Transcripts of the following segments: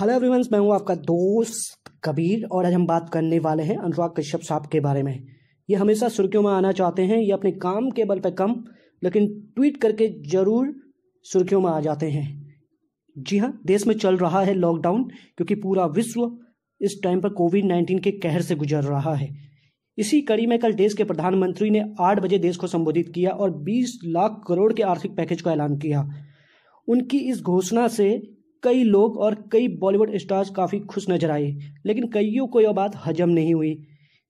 hello everyone's मैं हूं आपका दोस्त कबीर और आज हम बात करने वाले हैं अनुराग कश्यप साहब के बारे में ये हमेशा सुर्खियों में आना चाहते हैं ये अपने काम के बल पर कम लेकिन ट्वीट करके ज़रूर सुर्खियों में आ जाते हैं जी हाँ देश में चल रहा है लॉकडाउन क्योंकि पूरा विश्व इस टाइम पर कोविड नाइन्टीन के कहर से गुजर रहा है इसी कड़ी में कल देश के प्रधानमंत्री ने आठ बजे देश को संबोधित किया और बीस लाख करोड़ के आर्थिक पैकेज का ऐलान किया उनकी इस घोषणा से कई लोग और कई बॉलीवुड स्टार्स काफ़ी खुश नजर आए लेकिन कईयों को यह बात हजम नहीं हुई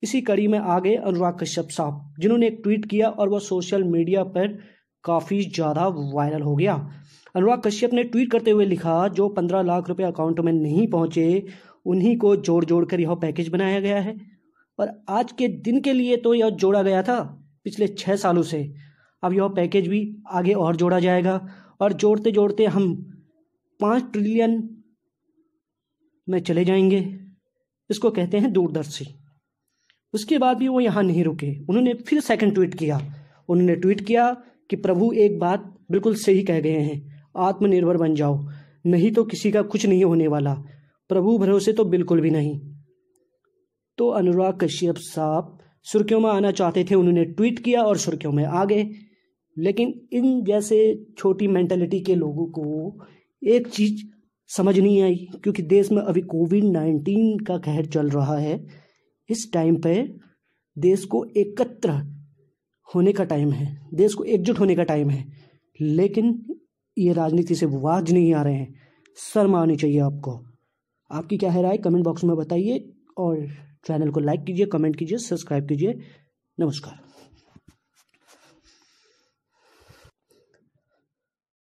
इसी कड़ी में आ गए अनुराग कश्यप साहब जिन्होंने एक ट्वीट किया और वह सोशल मीडिया पर काफ़ी ज़्यादा वायरल हो गया अनुराग कश्यप ने ट्वीट करते हुए लिखा जो पंद्रह लाख रुपए अकाउंट में नहीं पहुंचे उन्हीं को जोड़ जोड़ कर यह पैकेज बनाया गया है और आज के दिन के लिए तो यह जोड़ा गया था पिछले छः सालों से अब यह पैकेज भी आगे और जोड़ा जाएगा और जोड़ते जोड़ते हम पाँच ट्रिलियन में चले जाएंगे इसको कहते हैं दूरदर्शी उसके बाद भी वो यहाँ नहीं रुके उन्होंने फिर सेकंड ट्वीट किया उन्होंने ट्वीट किया कि प्रभु एक बात बिल्कुल सही कह गए हैं आत्मनिर्भर बन जाओ नहीं तो किसी का कुछ नहीं होने वाला प्रभु भरोसे तो बिल्कुल भी नहीं तो अनुराग कश्यप साहब सुर्खियों में आना चाहते थे उन्होंने ट्वीट किया और सुर्खियों में आ गए लेकिन इन जैसे छोटी मेंटेलिटी के लोगों को एक चीज समझ नहीं आई क्योंकि देश में अभी कोविड नाइन्टीन का कहर चल रहा है इस टाइम पे देश को एकत्र होने का टाइम है देश को एकजुट होने का टाइम है लेकिन ये राजनीति से वाज नहीं आ रहे हैं शर्म आनी चाहिए आपको आपकी क्या है राय कमेंट बॉक्स में बताइए और चैनल को लाइक कीजिए कमेंट कीजिए सब्सक्राइब कीजिए नमस्कार